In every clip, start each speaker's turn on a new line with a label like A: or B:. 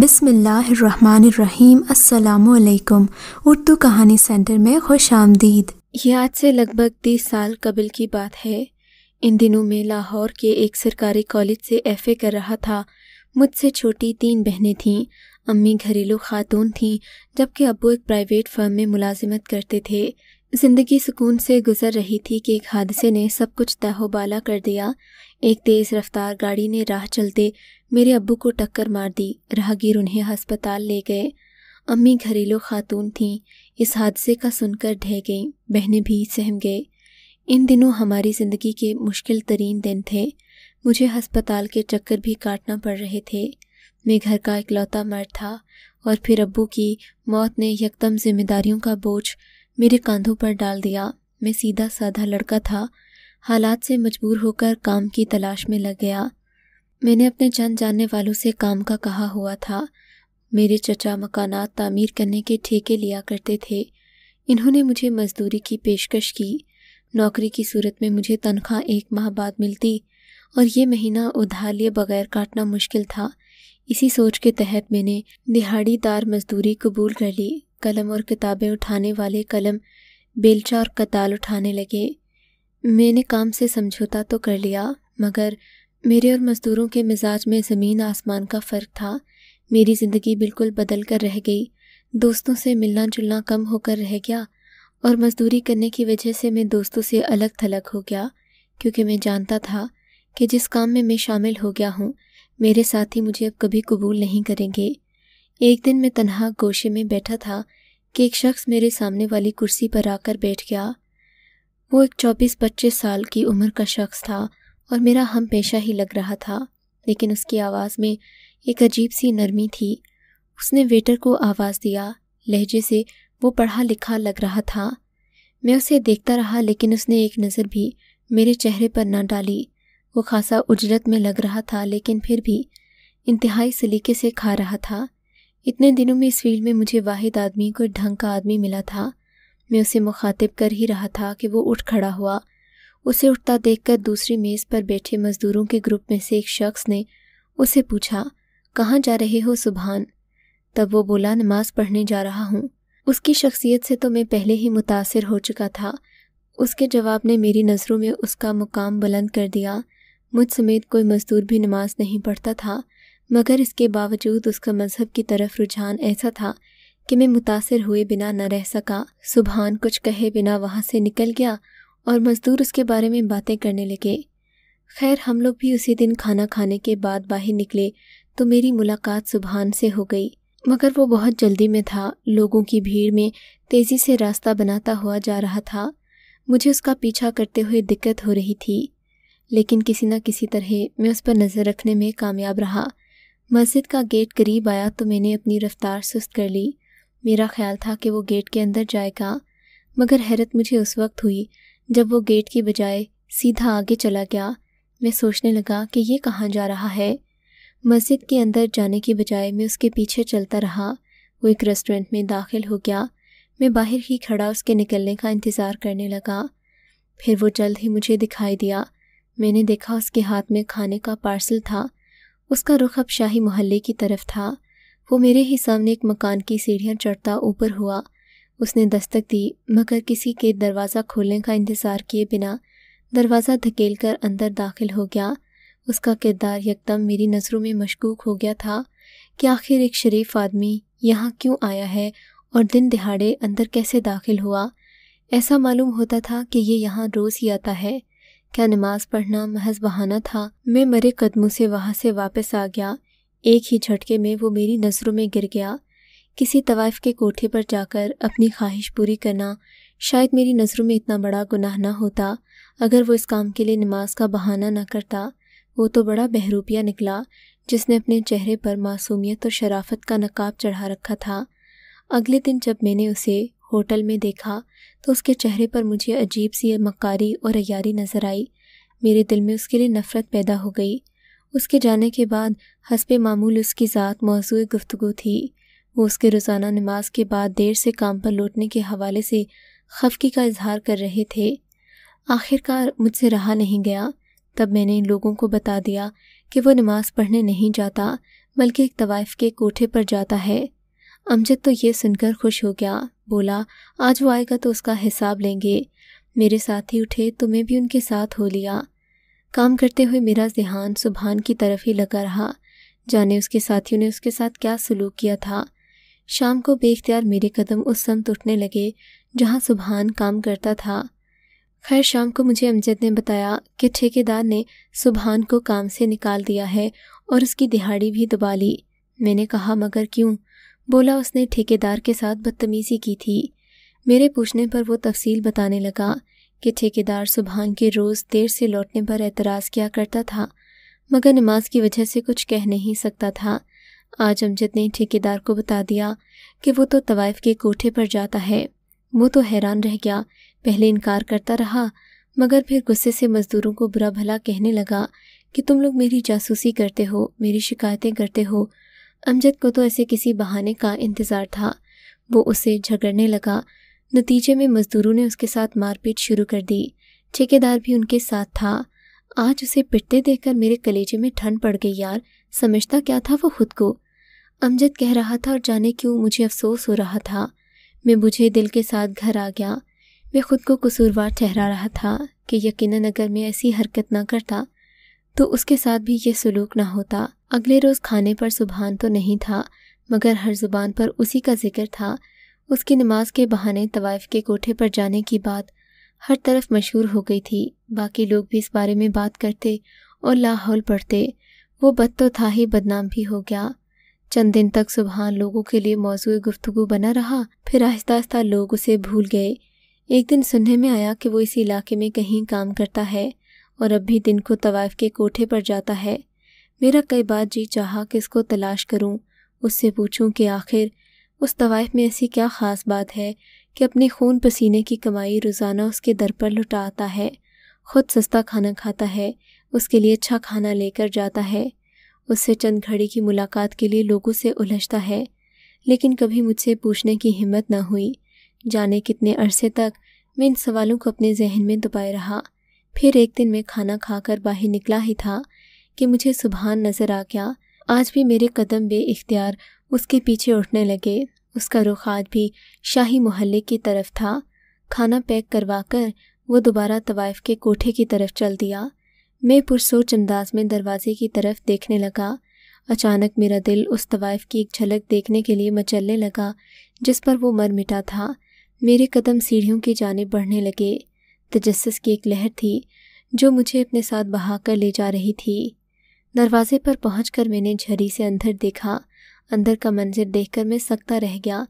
A: बिसमीम् अल्लाम उर्दू कहानी सेंटर में खुश आमदीद ये आज से लगभग तीस साल कबल की बात है इन दिनों में लाहौर के एक सरकारी कॉलेज से एफ ए कर रहा था मुझसे छोटी तीन बहनें थीं अम्मी घरेलू खातून थीं जबकि अबू एक प्राइवेट फर्म में मुलाजिमत करते थे ज़िंदगी सुकून से गुजर रही थी कि एक हादसे ने सब कुछ तहोबाला कर दिया एक तेज रफ्तार गाड़ी ने राह चलते मेरे अब्बू को टक्कर मार दी राहगीर उन्हें अस्पताल ले गए अम्मी घरेलू खातून थीं इस हादसे का सुनकर ढह गईं बहनें भी सहम गए इन दिनों हमारी ज़िंदगी के मुश्किल तरीन दिन थे मुझे अस्पताल के चक्कर भी काटना पड़ रहे थे मैं घर का इकलौता मर्द था और फिर अब्बू की मौत ने यकदम जिम्मेदारियों का बोझ मेरे कंधों पर डाल दिया मैं सीधा साधा लड़का था हालात से मजबूर होकर काम की तलाश में लग गया मैंने अपने चंद जानने वालों से काम का कहा हुआ था मेरे चचा मकाना तामीर करने के ठेके लिया करते थे इन्होंने मुझे मजदूरी की पेशकश की नौकरी की सूरत में मुझे तनख्वाह एक माह बाद मिलती और ये महीना उधार लिए बगैर काटना मुश्किल था इसी सोच के तहत मैंने दिहाड़ीदार मजदूरी कबूल कर ली कलम और किताबें उठाने वाले कलम बेलचा और कताल उठाने लगे मैंने काम से समझौता तो कर लिया मगर मेरे और मज़दूरों के मिजाज में ज़मीन आसमान का फ़र्क था मेरी ज़िंदगी बिल्कुल बदल कर रह गई दोस्तों से मिलना जुलना कम होकर रह गया और मज़दूरी करने की वजह से मैं दोस्तों से अलग थलग हो गया क्योंकि मैं जानता था कि जिस काम में मैं शामिल हो गया हूँ मेरे साथी मुझे अब कभी कबूल नहीं करेंगे एक दिन मैं तनहा गोशे में बैठा था कि एक शख्स मेरे सामने वाली कुर्सी पर आकर बैठ गया वो एक चौबीस पच्चीस साल की उम्र का शख्स था और मेरा हम पेशा ही लग रहा था लेकिन उसकी आवाज़ में एक अजीब सी नरमी थी उसने वेटर को आवाज़ दिया लहजे से वो पढ़ा लिखा लग रहा था मैं उसे देखता रहा लेकिन उसने एक नज़र भी मेरे चेहरे पर ना डाली वो खासा उजरत में लग रहा था लेकिन फिर भी इंतहाई सलीके से खा रहा था इतने दिनों में इस फील्ड में मुझे वाहिद आदमी कोई ढंग का आदमी मिला था मैं उसे मुखातिब कर ही रहा था कि वो उठ खड़ा हुआ उसे उठता देखकर दूसरी मेज़ पर बैठे मज़दूरों के ग्रुप में से एक शख्स ने उसे पूछा कहाँ जा रहे हो सुबहान तब वो बोला नमाज पढ़ने जा रहा हूँ उसकी शख्सियत से तो मैं पहले ही मुतासर हो चुका था उसके जवाब ने मेरी नज़रों में उसका मुकाम बुलंद कर दिया मुझ समेत कोई मज़दूर भी नमाज नहीं पढ़ता था मगर इसके बावजूद उसका मज़हब की तरफ रुझान ऐसा था कि मैं मुतासर हुए बिना न रह सका सुबहान कुछ कहे बिना वहाँ से निकल गया और मज़दूर उसके बारे में बातें करने लगे खैर हम लोग भी उसी दिन खाना खाने के बाद बाहर निकले तो मेरी मुलाकात सुबहान से हो गई मगर वो बहुत जल्दी में था लोगों की भीड़ में तेज़ी से रास्ता बनाता हुआ जा रहा था मुझे उसका पीछा करते हुए दिक्कत हो रही थी लेकिन किसी न किसी तरह मैं उस पर नज़र रखने में कामयाब रहा मस्जिद का गेट करीब आया तो मैंने अपनी रफ़्तार सुस्त कर ली मेरा ख्याल था कि वो गेट के अंदर जाएगा मगर हैरत मुझे उस वक्त हुई जब वो गेट के बजाय सीधा आगे चला गया मैं सोचने लगा कि ये कहाँ जा रहा है मस्जिद के अंदर जाने के बजाय मैं उसके पीछे चलता रहा वो एक रेस्टोरेंट में दाखिल हो गया मैं बाहर ही खड़ा उसके निकलने का इंतज़ार करने लगा फिर वो जल्द ही मुझे दिखाई दिया मैंने देखा उसके हाथ में खाने का पार्सल था उसका रुख अब शाही मोहल्ले की तरफ था वो मेरे ही सामने एक मकान की सीढ़ियाँ चढ़ता ऊपर हुआ उसने दस्तक दी मगर किसी के दरवाज़ा खोलने का इंतज़ार किए बिना दरवाज़ा धकेल कर अंदर दाखिल हो गया उसका किरदार यकदम मेरी नज़रों में मशकूक हो गया था कि आखिर एक शरीफ आदमी यहाँ क्यों आया है और दिन दिहाड़े अंदर कैसे दाखिल हुआ ऐसा मालूम होता था कि ये यहाँ रोज़ ही आता है क्या नमाज पढ़ना महज बहाना था मैं मरे कदमों से वहाँ से वापस आ गया एक ही झटके में वो मेरी नज़रों में गिर गया किसी तवाइफ के कोठे पर जाकर अपनी ख्वाहिश पूरी करना शायद मेरी नज़रों में इतना बड़ा गुनाह ना होता अगर वो इस काम के लिए नमाज का बहाना ना करता वो तो बड़ा बहरूपिया निकला जिसने अपने चेहरे पर मासूमियत और शराफत का नकाब चढ़ा रखा था अगले दिन जब मैंने उसे होटल में देखा तो उसके चेहरे पर मुझे अजीब सी मकारी और अयारी नज़र आई मेरे दिल में उसके लिए नफ़रत पैदा हो गई उसके जाने के बाद हसब मामूल उसकी ज़ात मौजू गुफ्तु थी वो उसके रोज़ाना नमाज के बाद देर से काम पर लौटने के हवाले से खफकी का इजहार कर रहे थे आखिरकार मुझसे रहा नहीं गया तब मैंने इन लोगों को बता दिया कि वो नमाज पढ़ने नहीं जाता बल्कि एक तवाइफ के कोठे पर जाता है अमजद तो ये सुनकर खुश हो गया बोला आज वो आएगा तो उसका हिसाब लेंगे मेरे साथी उठे तो मैं भी उनके साथ हो लिया काम करते हुए मेरा जहान सुबहान की तरफ ही लगा रहा जाने उसके साथियों ने उसके साथ क्या सलूक किया था शाम को बेख्तियार मेरे कदम उस समत उठने लगे जहाँ सुबहान काम करता था खैर शाम को मुझे अमजद ने बताया कि ठेकेदार ने सुबहान को काम से निकाल दिया है और उसकी दिहाड़ी भी दबा ली मैंने कहा मगर क्यों बोला उसने ठेकेदार के साथ बदतमीज़ी की थी मेरे पूछने पर वो तफसील बताने लगा कि ठेकेदार सुबहान के रोज़ देर से लौटने पर एतराज़ किया करता था मगर नमाज की वजह से कुछ कह नहीं सकता था आज अमजद ने ठेकेदार को बता दिया कि वो तो तवाइफ के कोठे पर जाता है वो तो हैरान रह गया पहले इनकार करता रहा मगर फिर गुस्से से मज़दूरों को बुरा भला कहने लगा कि तुम लोग मेरी जासूसी करते हो मेरी शिकायतें करते हो अमजद को तो ऐसे किसी बहाने का इंतज़ार था वो उसे झगड़ने लगा नतीजे में मज़दूरों ने उसके साथ मारपीट शुरू कर दी ठेकेदार भी उनके साथ था आज उसे पिटते देखकर मेरे कलेजे में ठंड पड़ गई यार समझता क्या था वो खुद को अमजद कह रहा था और जाने क्यों मुझे अफसोस हो रहा था मैं बुझे दिल के साथ घर आ गया मैं खुद को कसूरवार ठहरा रहा था कि यकीनन अगर मैं ऐसी हरकत ना करता तो उसके साथ भी ये सलूक ना होता अगले रोज़ खाने पर सुबहान तो नहीं था मगर हर जुबान पर उसी का जिक्र था उसकी नमाज के बहाने तवाइफ के कोठे पर जाने की बात हर तरफ मशहूर हो गई थी बाकी लोग भी इस बारे में बात करते और लाहौल पढ़ते वो बद तो था ही बदनाम भी हो गया चंद दिन तक सुबहान लोगों के लिए मौजू गुफ्तु बना रहा फिर आहिस्ता आहिस्ता लोग उसे भूल गए एक दिन सुनने में आया कि वो इस इलाके में कहीं काम करता है और अब भी दिन को तवाइफ के कोठे पर जाता है मेरा कई बार जी चाहा कि इसको तलाश करूं उससे पूछूं कि आखिर उस तवायफ में ऐसी क्या ख़ास बात है कि अपने खून पसीने की कमाई रोज़ाना उसके दर पर लुटाता है खुद सस्ता खाना खाता है उसके लिए अच्छा खाना लेकर जाता है उससे चंद घड़ी की मुलाकात के लिए लोगों से उलझता है लेकिन कभी मुझसे पूछने की हिम्मत ना हुई जाने कितने अरसे तक मैं इन सवालों को अपने जहन में दबाए रहा फिर एक दिन मैं खाना खाकर बाहर निकला ही था कि मुझे सुबह नज़र आ गया आज भी मेरे कदम बे इख्तियार उसके पीछे उठने लगे उसका रुख आज भी शाही मोहल्ले की तरफ था खाना पैक करवा कर वो दोबारा तवाइफ के कोठे की तरफ चल दिया मैं पुरसोच अंदाज में दरवाजे की तरफ देखने लगा अचानक मेरा दिल उस तवाइफ की एक झलक देखने के लिए मचलने लगा जिस पर वो मर मिटा था मेरे कदम सीढ़ियों की जाने बढ़ने लगे तजस्स की एक लहर थी जो मुझे अपने साथ बहा कर ले जा रही थी दरवाजे पर पहुंचकर मैंने झरी से अंदर देखा अंदर का मंजर देखकर मैं सकता रह गया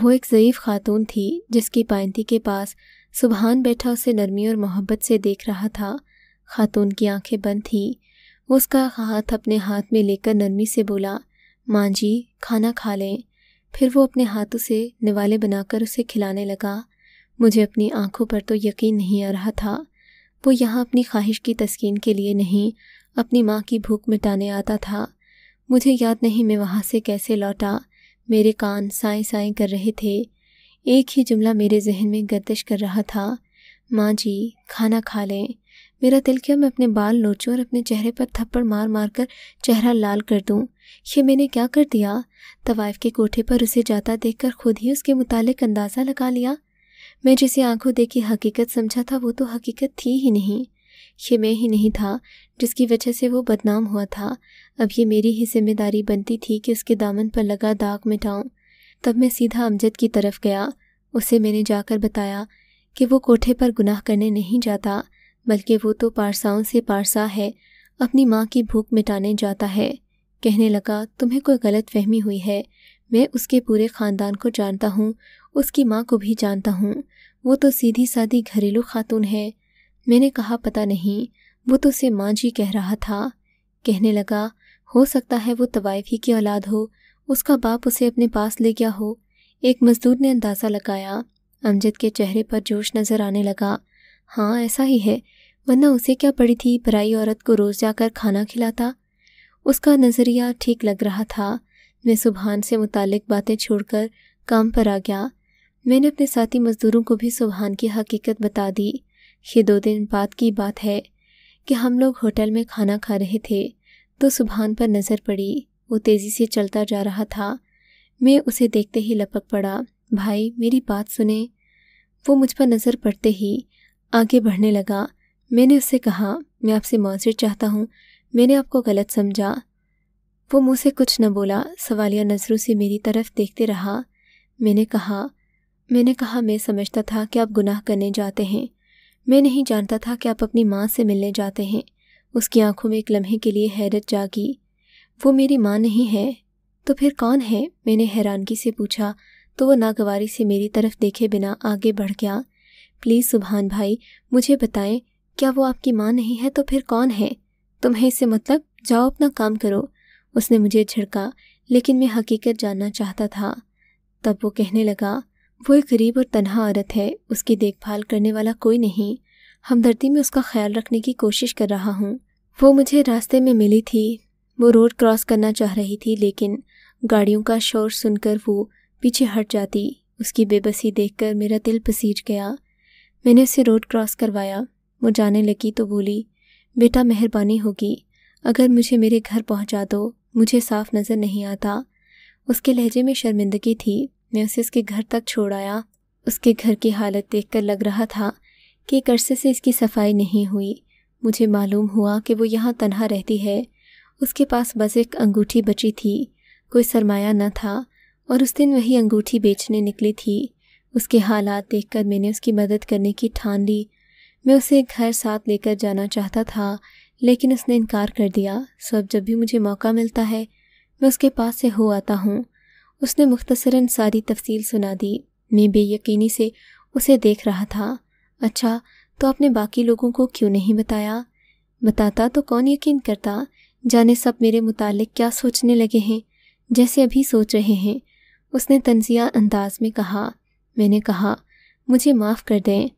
A: वो एक ज़यीफ़ खातून थी जिसकी पायंती के पास सुबहान बैठा उसे नरमी और मोहब्बत से देख रहा था खातून की आंखें बंद थीं वो उसका हाथ अपने हाथ में लेकर नरमी से बोला माँ जी खाना खा लें फिर वो अपने हाथों से निवाले बनाकर उसे खिलाने लगा मुझे अपनी आंखों पर तो यकीन नहीं आ रहा था वो यहाँ अपनी ख्वाहिश की तस्कीन के लिए नहीं अपनी माँ की भूख मिटाने आता था मुझे याद नहीं मैं वहाँ से कैसे लौटा मेरे कान साए साए कर रहे थे एक ही जुमला मेरे जहन में गर्दिश कर रहा था माँ जी खाना खा लें मेरा दिल किया मैं अपने बाल नोचूं और अपने चेहरे पर थप्पड़ मार मार कर चेहरा लाल कर दूं। ये मैंने क्या कर दिया तवाइफ के कोठे पर उसे जाता देखकर खुद ही उसके मुतालिक अंदाज़ा लगा लिया मैं जिसे आंखों देखी हकीकत समझा था वो तो हकीकत थी ही नहीं ये मैं ही नहीं था जिसकी वजह से वो बदनाम हुआ था अब ये मेरी ही जिम्मेदारी बनती थी कि उसके दामन पर लगा दाग मिटाऊं तब मैं सीधा अमजद की तरफ गया उसे मैंने जाकर बताया कि वो कोठे पर गुनाह करने नहीं जाता बल्कि वो तो पारसाओं से पारसा है अपनी माँ की भूख मिटाने जाता है कहने लगा तुम्हें कोई गलत फहमी हुई है मैं उसके पूरे ख़ानदान को जानता हूँ उसकी माँ को भी जानता हूँ वो तो सीधी सादी घरेलू खातून है मैंने कहा पता नहीं वो तो उसे माँ जी कह रहा था कहने लगा हो सकता है वो तवायफ ही की औलाद हो उसका बाप उसे अपने पास ले गया हो एक मज़दूर ने अंदाज़ा लगाया अमजद के चेहरे पर जोश नज़र आने लगा हाँ ऐसा ही है वरना उसे क्या पड़ी थी पराई औरत को रोज़ जाकर खाना खिलाता उसका नज़रिया ठीक लग रहा था मैं सुबहान से मुतक बातें छोड़कर काम पर आ गया मैंने अपने साथी मज़दूरों को भी सुबहान की हकीकत बता दी ये दो दिन बाद की बात है कि हम लोग होटल में खाना खा रहे थे तो सुबहान पर नज़र पड़ी वो तेज़ी से चलता जा रहा था मैं उसे देखते ही लपक पड़ा भाई मेरी बात सुने वो मुझ पर नज़र पड़ते ही आगे बढ़ने लगा मैंने उससे कहा मैं आपसे माजर चाहता हूँ मैंने आपको गलत समझा वो मुँह से कुछ न बोला सवालिया नज़रों से मेरी तरफ देखते रहा मैंने कहा मैंने कहा मैं समझता था कि आप गुनाह करने जाते हैं मैं नहीं जानता था कि आप अपनी माँ से मिलने जाते हैं उसकी आंखों में एक लम्हे के लिए हैरत जागी वो मेरी माँ नहीं है तो फिर कौन है मैंने हैरानगी से पूछा तो वो नागवारी से मेरी तरफ देखे बिना आगे बढ़ गया प्लीज़ सुबहान भाई मुझे बताएं क्या वो आपकी माँ नहीं है तो फिर कौन है तुम्हें इससे मतलब जाओ अपना काम करो उसने मुझे झिड़का लेकिन मैं हकीकत जानना चाहता था तब वो कहने लगा वो एक गरीब और तनहा औरत है उसकी देखभाल करने वाला कोई नहीं हमदर्दी में उसका ख्याल रखने की कोशिश कर रहा हूँ वो मुझे रास्ते में मिली थी वो रोड क्रॉस करना चाह रही थी लेकिन गाड़ियों का शोर सुनकर वो पीछे हट जाती उसकी बेबसी देखकर मेरा दिल पसीज गया मैंने उसे रोड क्रॉस करवाया वो जाने लगी तो बोली बेटा मेहरबानी होगी अगर मुझे मेरे घर पहुंचा दो मुझे साफ नज़र नहीं आता उसके लहजे में शर्मिंदगी थी ने उसे उसके घर तक छोड़ आया उसके घर की हालत देखकर लग रहा था कि एक अरसे से इसकी सफाई नहीं हुई मुझे मालूम हुआ कि वो यहाँ तनहा रहती है उसके पास बस एक अंगूठी बची थी कोई सरमाया न था और उस दिन वही अंगूठी बेचने निकली थी उसके हालात देखकर मैंने उसकी मदद करने की ठान ली मैं उसे घर साथ लेकर जाना चाहता था लेकिन उसने इनकार कर दिया सब जब भी मुझे मौका मिलता है मैं उसके पास से हो आता हूँ उसने मुख्तसरन सारी तफसील सुना दी मैं बेयकीनी से उसे देख रहा था अच्छा तो आपने बाकी लोगों को क्यों नहीं बताया बताता तो कौन यकीन करता जाने सब मेरे मुतालिक क्या सोचने लगे हैं जैसे अभी सोच रहे हैं उसने तंजिया अंदाज में कहा मैंने कहा मुझे माफ़ कर दें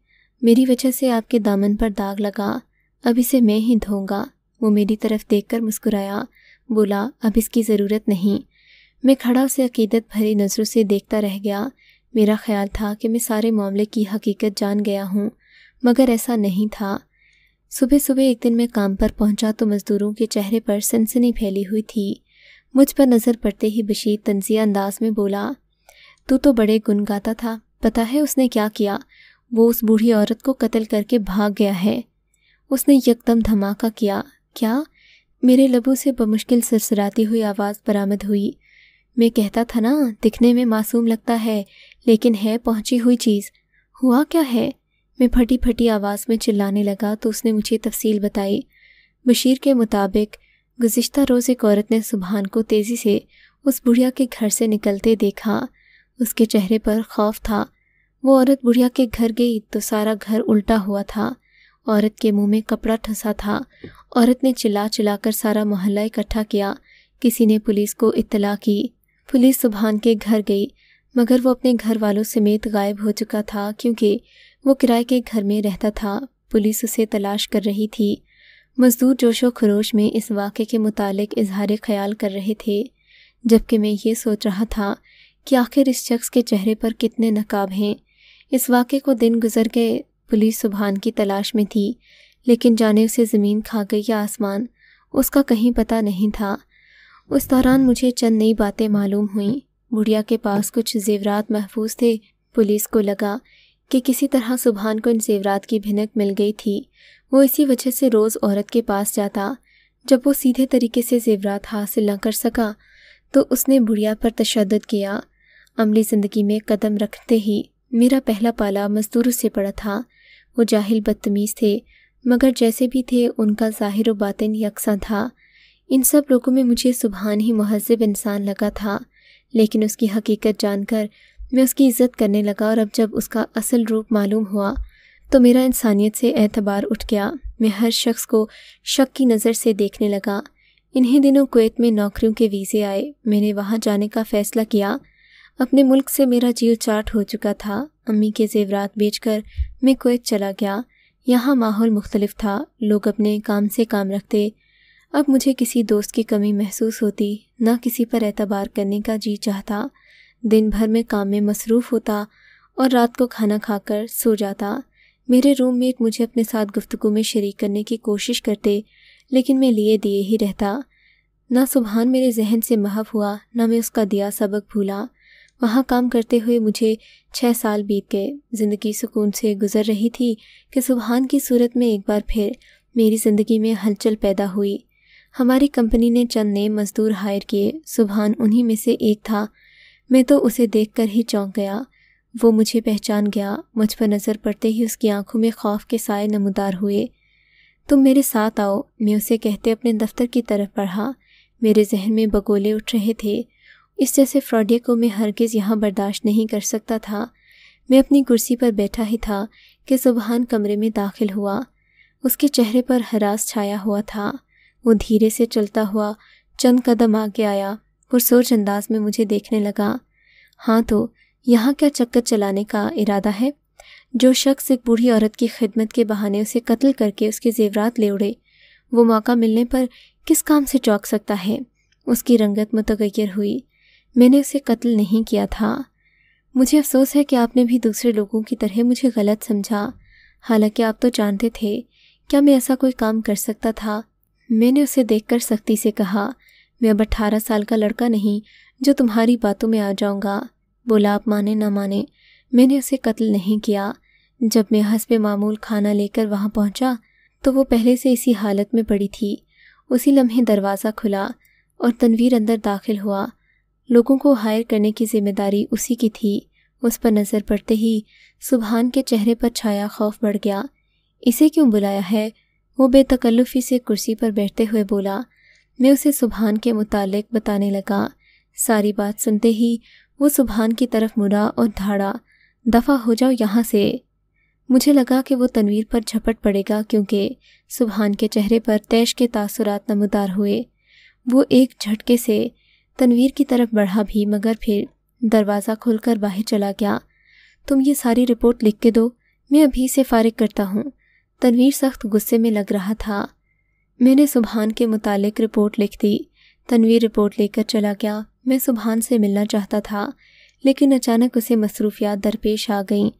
A: मेरी वजह से आपके दामन पर दाग लगा अब इसे मैं ही धोऊंगा वो मेरी तरफ देखकर मुस्कुराया बोला अब इसकी ज़रूरत नहीं मैं खड़ा उसे अकीदत भरी नज़रों से देखता रह गया मेरा ख्याल था कि मैं सारे मामले की हकीकत जान गया हूँ मगर ऐसा नहीं था सुबह सुबह एक दिन मैं काम पर पहुँचा तो मज़दूरों के चेहरे पर सनसनी फैली हुई थी मुझ पर नज़र पड़ते ही बशीर तंजिया अंदाज में बोला तू तो बड़े गुन गाता था पता है उसने क्या किया वो उस बूढ़ी औरत को कत्ल करके भाग गया है उसने यकदम धमाका किया क्या मेरे लबों से बमुश्किल सरसराती हुई आवाज़ बरामद हुई मैं कहता था ना दिखने में मासूम लगता है लेकिन है पहुंची हुई चीज़ हुआ क्या है मैं फटी फटी आवाज़ में चिल्लाने लगा तो उसने मुझे तफसील बताई बशीर के मुताबिक गुज्त रोज़ एक औरत ने सुबहान को तेज़ी से उस बुढ़िया के घर से निकलते देखा उसके चेहरे पर खौफ था वो औरत बुढ़िया के घर गई तो सारा घर उल्टा हुआ था औरत के मुंह में कपड़ा ठंसा था औरत ने चिल्ला चिल्लाकर सारा मोहल्ला इकट्ठा किया किसी ने पुलिस को इत्तला की पुलिस सुबहान के घर गई मगर वो अपने घर वालों समेत गायब हो चुका था क्योंकि वो किराए के घर में रहता था पुलिस उसे तलाश कर रही थी मज़दूर जोशो खरोश में इस वाक़े के मुतालिक इजहार ख्याल कर रहे थे जबकि मैं ये सोच रहा था कि आखिर इस शख्स के चेहरे पर कितने नकाब हैं इस वाक़े को दिन गुजर के पुलिस सुबहान की तलाश में थी लेकिन जाने उसे ज़मीन खा गई या आसमान उसका कहीं पता नहीं था उस दौरान मुझे चंद नई बातें मालूम हुई बुढ़िया के पास कुछ जेवरात महफूज थे पुलिस को लगा कि किसी तरह सुबहान को इन जेवरात की भिनक मिल गई थी वो इसी वजह से रोज़ औरत के पास जाता जब वो सीधे तरीके से जेवरात हासिल न कर सका तो उसने बुढ़िया पर तशद किया अमली ज़िंदगी में कदम रखते ही मेरा पहला पाला मज़दूरों से पड़ा था वो जाहिल बदतमीज़ थे मगर जैसे भी थे उनका ज़ाहिर बातिन यकसा था इन सब लोगों में मुझे सुबहान ही महजब इंसान लगा था लेकिन उसकी हकीकत जानकर मैं उसकी इज़्ज़त करने लगा और अब जब उसका असल रूप मालूम हुआ तो मेरा इंसानियत से एतबार उठ गया मैं हर शख्स को शक की नज़र से देखने लगा इन्हीं दिनों कोत में नौकरियों के वीज़े आए मैंने वहाँ जाने का फ़ैसला किया अपने मुल्क से मेरा जीव चाट हो चुका था अम्मी के जेवरात बेचकर मैं कोत चला गया यहाँ माहौल मुख्तलिफ था लोग अपने काम से काम रखते अब मुझे किसी दोस्त की कमी महसूस होती ना किसी पर एतबार करने का जी चाहता दिन भर में काम में मसरूफ़ होता और रात को खाना खाकर सो जाता मेरे रूममेट मुझे अपने साथ गुफ्तु में शरीक करने की कोशिश करते लेकिन मैं लिए दिए ही रहता ना सुबहान मेरे जहन से महव हुआ ना मैं उसका दिया सबक भूला वहाँ काम करते हुए मुझे छः साल बीत गए ज़िंदगी सुकून से गुज़र रही थी कि सुबहान की सूरत में एक बार फिर मेरी ज़िंदगी में हलचल पैदा हुई हमारी कंपनी ने चंद नए मज़दूर हायर किए सुबहान उन्हीं में से एक था मैं तो उसे देखकर ही चौंक गया वो मुझे पहचान गया मुझ पर नज़र पड़ते ही उसकी आंखों में खौफ के साए नमदार हुए तुम मेरे साथ आओ मैं उसे कहते अपने दफ्तर की तरफ पढ़ा मेरे जहन में बगोले उठ रहे थे इस जैसे फ्रॉडिया को मैं हरगिज़ यहाँ बर्दाश्त नहीं कर सकता था मैं अपनी कुर्सी पर बैठा ही था कि सुबहान कमरे में दाखिल हुआ उसके चेहरे पर हरास छाया हुआ था वो धीरे से चलता हुआ चंद कदम आगे आया पुरसोच अंदाज में मुझे देखने लगा हाँ तो यहाँ क्या चक्कर चलाने का इरादा है जो शख्स एक बूढ़ी औरत की खिदमत के बहाने उसे कत्ल करके उसके जेवरात ले उड़े वो मौका मिलने पर किस काम से चौंक सकता है उसकी रंगत मुतगैर हुई मैंने उसे कत्ल नहीं किया था मुझे अफसोस है कि आपने भी दूसरे लोगों की तरह मुझे गलत समझा हालांकि आप तो जानते थे क्या मैं ऐसा कोई काम कर सकता था मैंने उसे देखकर सख्ती से कहा मैं अब अट्ठारह साल का लड़का नहीं जो तुम्हारी बातों में आ जाऊंगा बोला आप माने ना माने मैंने उसे कत्ल नहीं किया जब मैं हंसब मामूल खाना लेकर वहां पहुंचा तो वो पहले से इसी हालत में पड़ी थी उसी लम्हे दरवाज़ा खुला और तनवीर अंदर दाखिल हुआ लोगों को हायर करने की जिम्मेदारी उसी की थी उस पर नज़र पड़ते ही सुबहान के चेहरे पर छाया खौफ बढ़ गया इसे क्यों बुलाया है वो बेतकल्लुफ़ी से कुर्सी पर बैठते हुए बोला मैं उसे सुबहान के मुतालिक बताने लगा सारी बात सुनते ही वो सुबहान की तरफ मुड़ा और धाड़ा दफ़ा हो जाओ यहाँ से मुझे लगा कि वो तनवीर पर झपट पड़ेगा क्योंकि सुबहान के चेहरे पर तैश के तासुरात नमदार हुए वो एक झटके से तनवीर की तरफ बढ़ा भी मगर फिर दरवाज़ा खोलकर बाहर चला गया तुम ये सारी रिपोर्ट लिख के दो मैं अभी से फारिग करता हूँ तनवीर सख्त गुस्से में लग रहा था मैंने सुबहान के मुतालिक रिपोर्ट लिख दी तनवीर रिपोर्ट लेकर चला गया मैं सुबहान से मिलना चाहता था लेकिन अचानक उसे मसरूफियात दरपेश आ गईं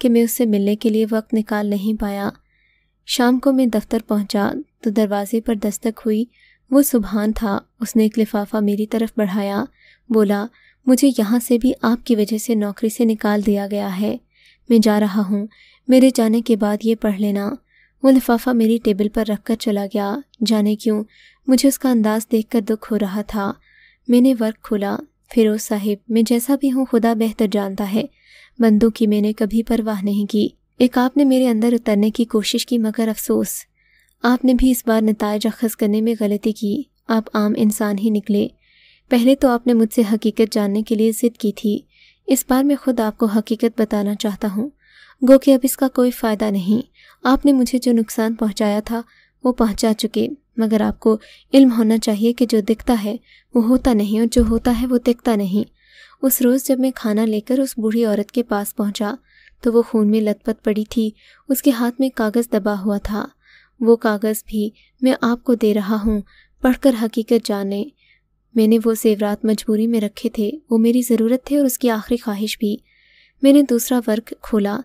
A: कि मैं उससे मिलने के लिए वक्त निकाल नहीं पाया शाम को मैं दफ्तर पहुंचा तो दरवाजे पर दस्तक हुई वो सुबहान था उसने एक लिफाफा मेरी तरफ बढ़ाया बोला मुझे यहाँ से भी आपकी वजह से नौकरी से निकाल दिया गया है मैं जा रहा हूँ मेरे जाने के बाद ये पढ़ लेना वो लिफाफा मेरी टेबल पर रखकर चला गया जाने क्यों मुझे उसका अंदाज देखकर दुख हो रहा था मैंने वर्क खोला फिरोज साहिब मैं जैसा भी हूँ खुदा बेहतर जानता है बंदूक की मैंने कभी परवाह नहीं की एक आपने मेरे अंदर उतरने की कोशिश की मगर अफसोस आपने भी इस बार नतज अखज़ करने में गलती की आप आम इंसान ही निकले पहले तो आपने मुझसे हकीकत जानने के लिए ज़िद की थी इस बार मैं खुद आपको हकीकत बताना चाहता हूँ गो कि अब इसका कोई फ़ायदा नहीं आपने मुझे जो नुकसान पहुंचाया था वो पहुंचा चुके मगर आपको इल्म होना चाहिए कि जो दिखता है वो होता नहीं और जो होता है वो दिखता नहीं उस रोज़ जब मैं खाना लेकर उस बूढ़ी औरत के पास पहुंचा तो वो खून में लतपत पड़ी थी उसके हाथ में कागज़ दबा हुआ था वो कागज़ भी मैं आपको दे रहा हूँ पढ़कर हकीकत जाने मैंने वो सेवरात मजबूरी में रखे थे वो मेरी ज़रूरत थे और उसकी आखिरी ख्वाहिश भी मैंने दूसरा वर्क खोला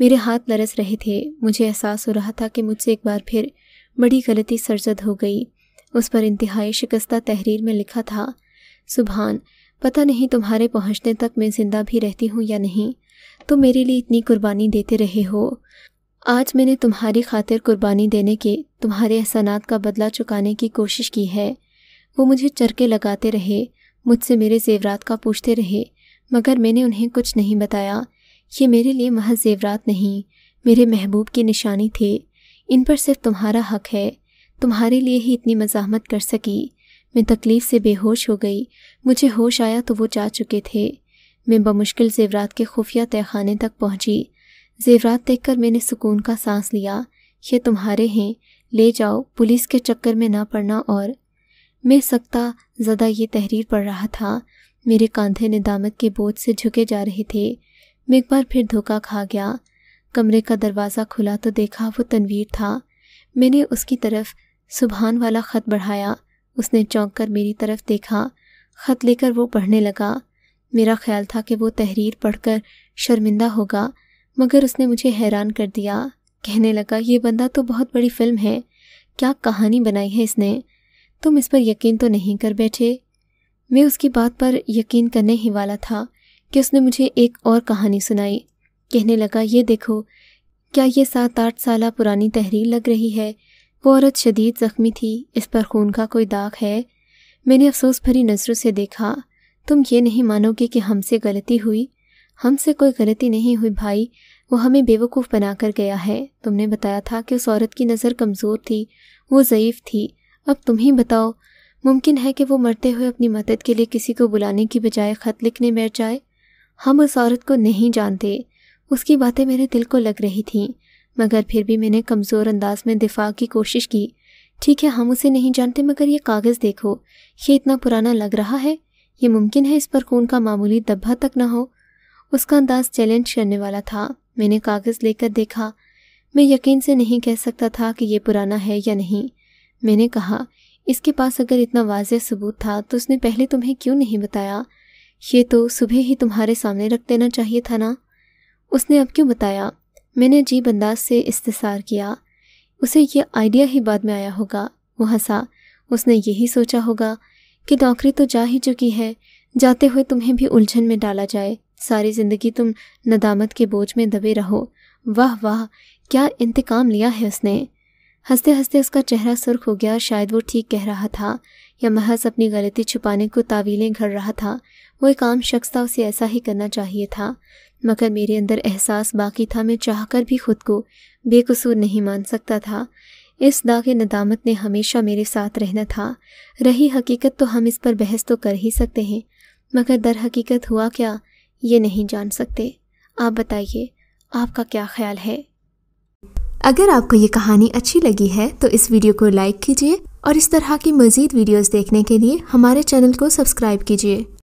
A: मेरे हाथ लरस रहे थे मुझे एहसास हो रहा था कि मुझसे एक बार फिर बड़ी गलती सरजद हो गई उस पर इंतहाई शिकस्ता तहरीर में लिखा था सुबहान पता नहीं तुम्हारे पहुंचने तक मैं ज़िंदा भी रहती हूँ या नहीं तुम मेरे लिए इतनी कुर्बानी देते रहे हो आज मैंने तुम्हारी खातिर कुर्बानी देने के तुम्हारे एहसानात का बदला चुकाने की कोशिश की है वो मुझे चरके लगाते रहे मुझसे मेरे जेवरात का पूछते रहे मगर मैंने उन्हें कुछ नहीं बताया ये मेरे लिए महज जेवरात नहीं मेरे महबूब की निशानी थे इन पर सिर्फ तुम्हारा हक है तुम्हारे लिए ही इतनी मजामत कर सकी मैं तकलीफ़ से बेहोश हो गई मुझे होश आया तो वो जा चुके थे मैं बमुश्किल जेवरात के खुफिया तहखाने तक पहुंची जेवरात देखकर मैंने सुकून का सांस लिया ये तुम्हारे हैं ले जाओ पुलिस के चक्कर में ना पड़ना और मैं सकता ज़्यादा ये तहरीर पढ़ रहा था मेरे कंधे निदामत के बोझ से झुके जा रहे थे मैं एक बार फिर धोखा खा गया कमरे का दरवाज़ा खुला तो देखा वो तनवीर था मैंने उसकी तरफ सुबहान वाला ख़त बढ़ाया उसने चौंक कर मेरी तरफ देखा ख़त लेकर वो पढ़ने लगा मेरा ख्याल था कि वो तहरीर पढ़कर शर्मिंदा होगा मगर उसने मुझे हैरान कर दिया कहने लगा ये बंदा तो बहुत बड़ी फिल्म है क्या कहानी बनाई है इसने तुम इस पर यकीन तो नहीं कर बैठे मैं उसकी बात पर यकीन करने ही वाला था कि उसने मुझे एक और कहानी सुनाई कहने लगा ये देखो क्या ये सात आठ साल पुरानी तहरीर लग रही है वो औरत शदीद ज़ख्मी थी इस पर खून का कोई दाग है मैंने अफसोस भरी नज़रों से देखा तुम ये नहीं मानोगे कि हमसे गलती हुई हमसे कोई गलती नहीं हुई भाई वो हमें बेवकूफ़ बना कर गया है तुमने बताया था कि उस औरत की नज़र कमज़ोर थी वो ज़यीफ़ थी अब तुम ही बताओ मुमकिन है कि वो मरते हुए अपनी मदद के लिए किसी को बुलाने की बजाय ख़त लिखने बैठ जाए हम उस औरत को नहीं जानते उसकी बातें मेरे दिल को लग रही थीं मगर फिर भी मैंने कमज़ोर अंदाज में दिफा की कोशिश की ठीक है हम उसे नहीं जानते मगर ये कागज़ देखो ये इतना पुराना लग रहा है ये मुमकिन है इस पर खून का मामूली दब्बा तक ना हो उसका अंदाज चैलेंज करने वाला था मैंने कागज़ लेकर देखा मैं यकीन से नहीं कह सकता था कि ये पुराना है या नहीं मैंने कहा इसके पास अगर इतना वाज सबूत था तो उसने पहले तुम्हें क्यों नहीं बताया ये तो सुबह ही तुम्हारे सामने रख देना चाहिए था ना उसने अब क्यों बताया मैंने अजीब अंदाज से इस्तेसार किया उसे यह आइडिया ही बाद में आया होगा वो हंसा उसने यही सोचा होगा कि नौकरी तो जा ही चुकी है जाते हुए तुम्हें भी उलझन में डाला जाए सारी ज़िंदगी तुम नदामत के बोझ में दबे रहो वाह वाह क्या इंतकाम लिया है उसने हंसते हंसते उसका चेहरा सुर्ख हो गया शायद वो ठीक कह रहा था या महज अपनी गलती छुपाने को तावीलें घड़ रहा था वो एक आम शख्स था उसे ऐसा ही करना चाहिए था मगर मेरे अंदर एहसास बाकी था मैं चाहकर भी खुद को बेकसूर नहीं मान सकता था इस दाग नदामत ने हमेशा मेरे साथ रहना था रही हकीकत तो हम इस पर बहस तो कर ही सकते हैं मगर दर हकीकत हुआ क्या ये नहीं जान सकते आप बताइए आपका क्या ख्याल है अगर आपको ये कहानी अच्छी लगी है तो इस वीडियो को लाइक कीजिए और इस तरह की मज़ीद वीडियोस देखने के लिए हमारे चैनल को सब्सक्राइब कीजिए